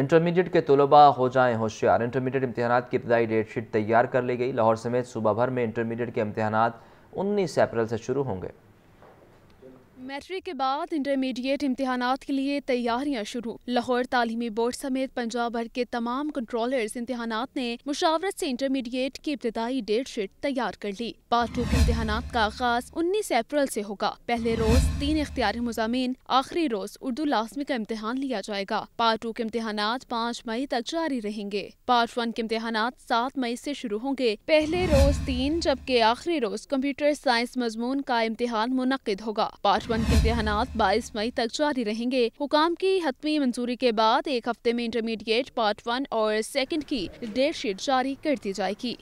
intermediate के तलबा हो जाएं होशियार इंटरमीडिएट इम्तहान की इब्तदाई डेट शीट तैयार कर ली गई लाहौर समेत सुबह भर में इंटरमीडिएट के इम्तहान उन्नीस अप्रैल से शुरू होंगे मैट्रिक के बाद इंटरमीडिएट इम्तहान के लिए तैयारियां शुरू लाहौर तालीमी बोर्ड समेत पंजाब भर के तमाम कंट्रोलर्स इम्तहान ने मुशावरत से इंटरमीडिएट की इब्तदाई डेट शीट तैयार कर ली पार्ट टू के इम्तहान का आगाज उन्नीस अप्रैल से होगा पहले रोज तीन इख्तियारी मुजामिन आखिरी रोज उर्दू लाजमी का इम्तहान लिया जाएगा पार्ट टू के इम्तहान पाँच मई तक जारी रहेंगे पार्ट वन के इम्तहान सात मई ऐसी शुरू होंगे पहले रोज तीन जबकि आखिरी रोज कंप्यूटर साइंस मजमून का इम्तहान मुनद होगा पार्ट पाँचवन के इम्तहान बाईस मई तक जारी रहेंगे हुकाम की हतमी मंजूरी के बाद एक हफ्ते में इंटरमीडिएट पार्ट वन और सेकेंड की डेट शीट जारी कर दी जाएगी